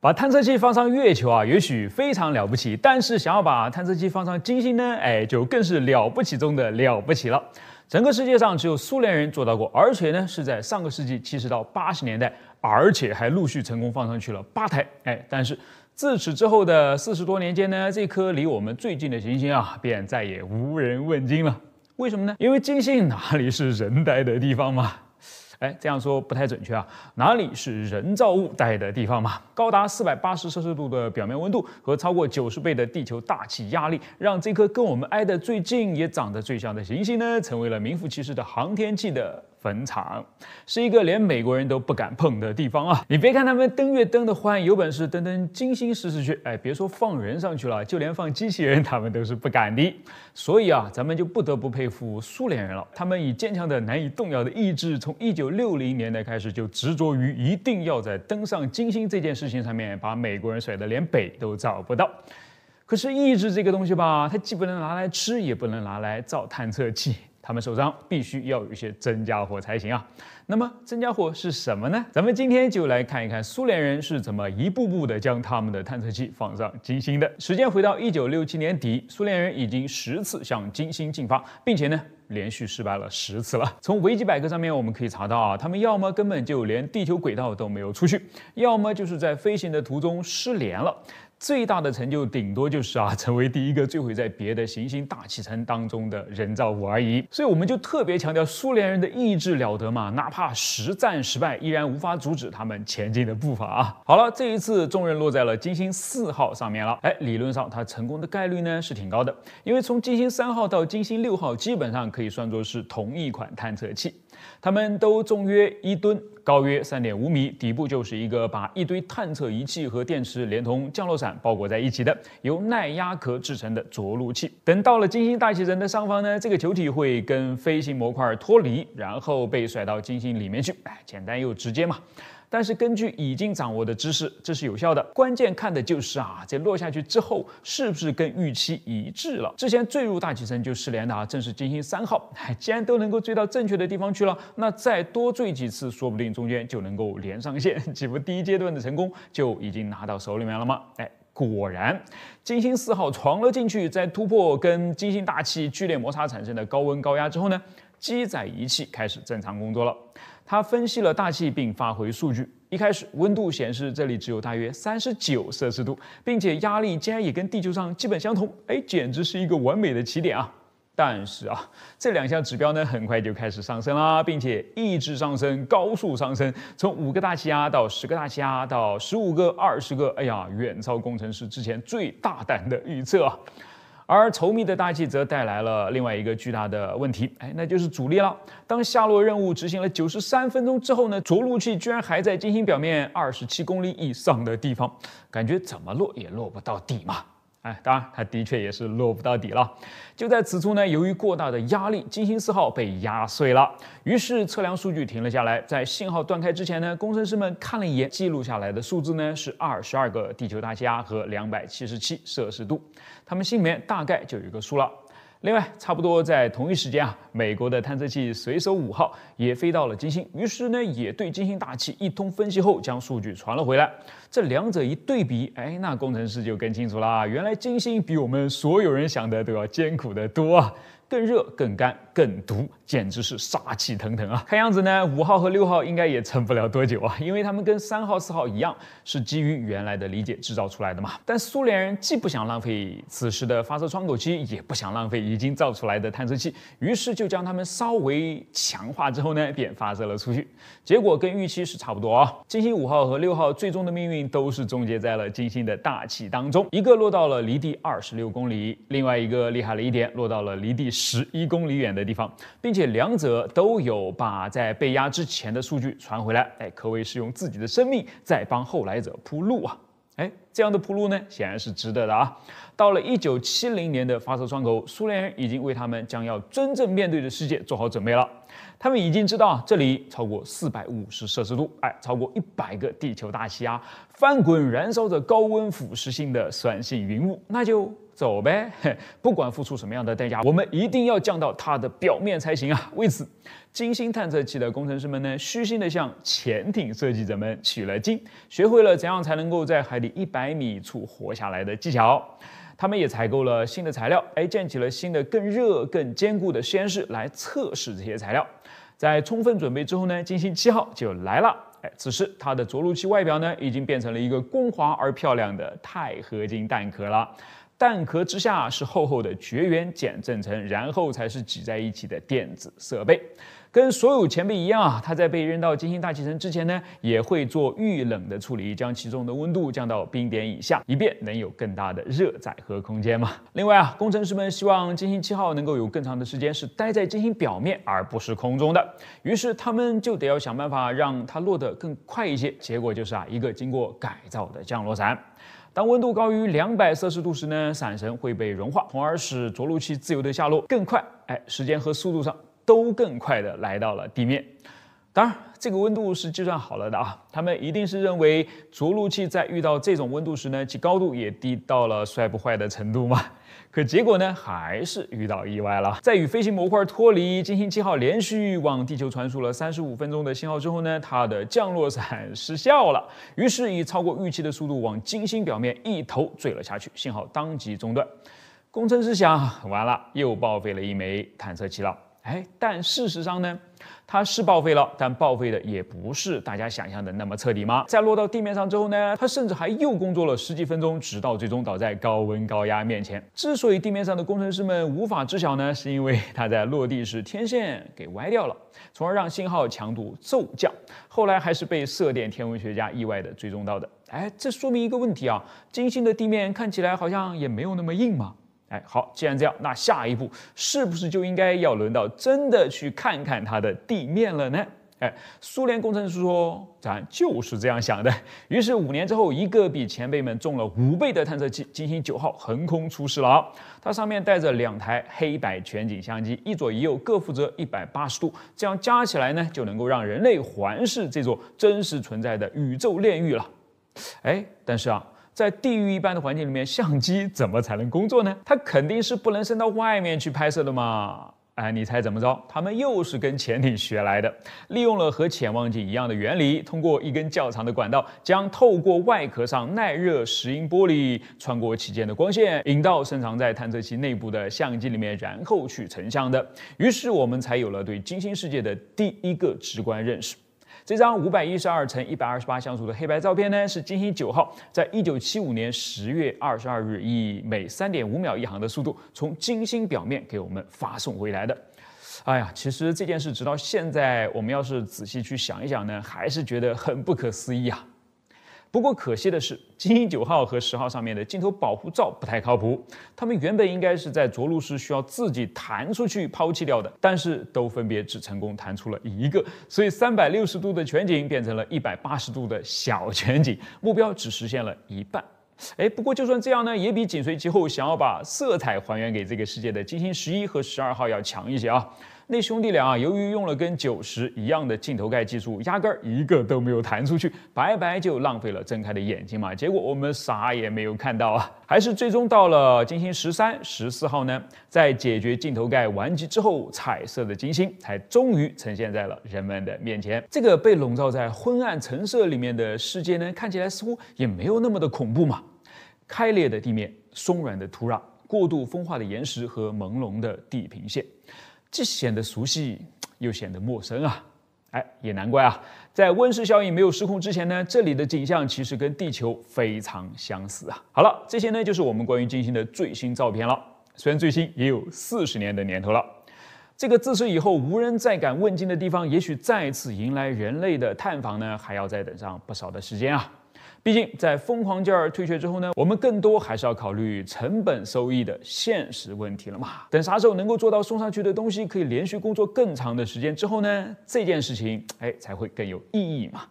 把探测器放上月球啊，也许非常了不起，但是想要把探测器放上金星呢，哎，就更是了不起中的了不起了。整个世界上只有苏联人做到过，而且呢是在上个世纪七十到八十年代，而且还陆续成功放上去了八台。哎，但是自此之后的四十多年间呢，这颗离我们最近的行星啊，便再也无人问津了。为什么呢？因为金星哪里是人待的地方嘛。哎，这样说不太准确啊，哪里是人造物待的地方嘛？高达四百八十摄氏度的表面温度和超过九十倍的地球大气压力，让这颗跟我们挨得最近也长得最像的行星呢，成为了名副其实的航天器的。坟场是一个连美国人都不敢碰的地方啊！你别看他们登月登的欢，有本事登登金星试试去！哎，别说放人上去了，就连放机器人他们都是不敢的。所以啊，咱们就不得不佩服苏联人了。他们以坚强的难以动摇的意志，从一九六零年代开始就执着于一定要在登上金星这件事情上面把美国人甩得连北都找不到。可是意志这个东西吧，它既不能拿来吃，也不能拿来造探测器。他们手上必须要有一些真家伙才行啊！那么真家伙是什么呢？咱们今天就来看一看苏联人是怎么一步步的将他们的探测器放上金星的。时间回到一九六七年底，苏联人已经十次向金星进发，并且呢连续失败了十次了。从维基百科上面我们可以查到啊，他们要么根本就连地球轨道都没有出去，要么就是在飞行的途中失联了。最大的成就顶多就是啊，成为第一个坠毁在别的行星大气层当中的人造物而已。所以我们就特别强调苏联人的意志了得嘛，哪怕实战失败，依然无法阻止他们前进的步伐啊。好了，这一次重任落在了金星四号上面了。哎，理论上它成功的概率呢是挺高的，因为从金星三号到金星六号基本上可以算作是同一款探测器。它们都重约一吨，高约三点五米，底部就是一个把一堆探测仪器和电池连同降落伞包裹在一起的，由耐压壳制成的着陆器。等到了金星大气层的上方呢，这个球体会跟飞行模块脱离，然后被甩到金星里面去。哎，简单又直接嘛。但是根据已经掌握的知识，这是有效的。关键看的就是啊，在落下去之后，是不是跟预期一致了。之前坠入大气层就失联的啊，正是金星三号。哎，既然都能够坠到正确的地方去了，那再多坠几次，说不定中间就能够连上线，岂 不第一阶段的成功就已经拿到手里面了吗？哎，果然，金星四号闯了进去，在突破跟金星大气剧烈摩擦产生的高温高压之后呢？机载仪器开始正常工作了，它分析了大气并发回数据。一开始，温度显示这里只有大约三十九摄氏度，并且压力竟然也跟地球上基本相同，哎，简直是一个完美的起点啊！但是啊，这两项指标呢，很快就开始上升了，并且一直上升，高速上升，从五个大气压到十个大气压，到十五个、二十个，哎呀，远超工程师之前最大胆的预测啊！而稠密的大气则带来了另外一个巨大的问题，哎，那就是阻力了。当下落任务执行了九十三分钟之后呢，着陆器居然还在金星表面二十七公里以上的地方，感觉怎么落也落不到底嘛。当然，它的确也是落不到底了。就在此处呢，由于过大的压力，金星四号被压碎了，于是测量数据停了下来。在信号断开之前呢，工程师们看了一眼记录下来的数字呢，是二十二个地球大气压和两百七十七摄氏度。他们心里面大概就有个数了。另外，差不多在同一时间啊，美国的探测器“随手五号”也飞到了金星，于是呢，也对金星大气一通分析后，将数据传了回来。这两者一对比，哎，那工程师就更清楚了，原来金星比我们所有人想的都要艰苦的多。更热、更干、更毒，简直是杀气腾腾啊！看样子呢，五号和六号应该也撑不了多久啊，因为他们跟三号、四号一样，是基于原来的理解制造出来的嘛。但苏联人既不想浪费此时的发射窗口期，也不想浪费已经造出来的探测器，于是就将它们稍微强化之后呢，便发射了出去。结果跟预期是差不多啊。金星五号和六号最终的命运都是终结在了金星的大气当中，一个落到了离地二十六公里，另外一个厉害了一点，落到了离地。十一公里远的地方，并且两者都有把在被压之前的数据传回来，哎，可谓是用自己的生命在帮后来者铺路啊！哎，这样的铺路呢，显然是值得的啊！到了一九七零年的发射窗口，苏联人已经为他们将要真正面对的世界做好准备了。他们已经知道这里超过四百五十摄氏度，哎，超过一百个地球大气压，翻滚燃烧着高温腐蚀性的酸性云雾，那就。走呗，不管付出什么样的代价，我们一定要降到它的表面才行啊！为此，金星探测器的工程师们呢，虚心地向潜艇设计者们取了经，学会了怎样才能够在海底一百米处活下来的技巧。他们也采购了新的材料，哎，建起了新的、更热、更坚固的实验室来测试这些材料。在充分准备之后呢，金星七号就来了。哎，此时它的着陆器外表呢，已经变成了一个光滑而漂亮的钛合金弹壳了。蛋壳之下是厚厚的绝缘减震层，然后才是挤在一起的电子设备。跟所有前辈一样啊，它在被扔到金星大气层之前呢，也会做预冷的处理，将其中的温度降到冰点以下，以便能有更大的热载荷空间嘛。另外啊，工程师们希望金星七号能够有更长的时间是待在金星表面而不是空中的，于是他们就得要想办法让它落得更快一些。结果就是啊，一个经过改造的降落伞。当温度高于两百摄氏度时呢，伞绳会被融化，从而使着陆器自由的下落更快。哎，时间和速度上都更快的来到了地面。当然，这个温度是计算好了的啊，他们一定是认为着陆器在遇到这种温度时呢，其高度也低到了摔不坏的程度嘛。可结果呢，还是遇到意外了。在与飞行模块脱离，金星七号连续往地球传输了三十五分钟的信号之后呢，它的降落伞失效了，于是以超过预期的速度往金星表面一头坠了下去，信号当即中断。工程师想，完了，又报废了一枚探测器了。哎，但事实上呢，它是报废了，但报废的也不是大家想象的那么彻底吗？在落到地面上之后呢，它甚至还又工作了十几分钟，直到最终倒在高温高压面前。之所以地面上的工程师们无法知晓呢，是因为它在落地时天线给歪掉了，从而让信号强度骤降。后来还是被射电天文学家意外的追踪到的。哎，这说明一个问题啊，金星的地面看起来好像也没有那么硬嘛。哎，好，既然这样，那下一步是不是就应该要轮到真的去看看它的地面了呢？哎，苏联工程师说，咱就是这样想的。于是五年之后，一个比前辈们重了五倍的探测器“金星九号”横空出世了啊！它上面带着两台黑白全景相机，一左一右，各负责一百八十度，这样加起来呢，就能够让人类环视这座真实存在的宇宙炼狱了。哎，但是啊。在地狱一般的环境里面，相机怎么才能工作呢？它肯定是不能伸到外面去拍摄的嘛！哎，你猜怎么着？他们又是跟潜艇学来的，利用了和潜望镜一样的原理，通过一根较长的管道，将透过外壳上耐热石英玻璃穿过其间的光线引到深藏在探测器内部的相机里面，然后去成像的。于是我们才有了对金星世界的第一个直观认识。这张五百一十二乘一百二十八像素的黑白照片呢，是金星九号在一九七五年十月二十二日以每三点五秒一行的速度从金星表面给我们发送回来的。哎呀，其实这件事直到现在，我们要是仔细去想一想呢，还是觉得很不可思议啊。不过可惜的是，金星九号和十号上面的镜头保护罩不太靠谱。它们原本应该是在着陆时需要自己弹出去抛弃掉的，但是都分别只成功弹出了一个，所以三百六十度的全景变成了一百八十度的小全景，目标只实现了一半。哎，不过就算这样呢，也比紧随其后想要把色彩还原给这个世界的金星十一和十二号要强一些啊。那兄弟俩啊，由于用了跟九十一样的镜头盖技术，压根儿一个都没有弹出去，白白就浪费了睁开的眼睛嘛。结果我们啥也没有看到啊，还是最终到了金星十三、十四号呢，在解决镜头盖顽疾之后，彩色的金星才终于呈现在了人们的面前。这个被笼罩在昏暗橙色里面的世界呢，看起来似乎也没有那么的恐怖嘛。开裂的地面、松软的土壤、过度风化的岩石和朦胧的地平线。既显得熟悉，又显得陌生啊！哎，也难怪啊，在温室效应没有失控之前呢，这里的景象其实跟地球非常相似啊。好了，这些呢就是我们关于金星的最新照片了，虽然最新也有四十年的年头了。这个自此以后无人再敢问津的地方，也许再次迎来人类的探访呢，还要再等上不少的时间啊。毕竟，在疯狂劲儿退却之后呢，我们更多还是要考虑成本收益的现实问题了嘛。等啥时候能够做到送上去的东西可以连续工作更长的时间之后呢，这件事情哎才会更有意义嘛。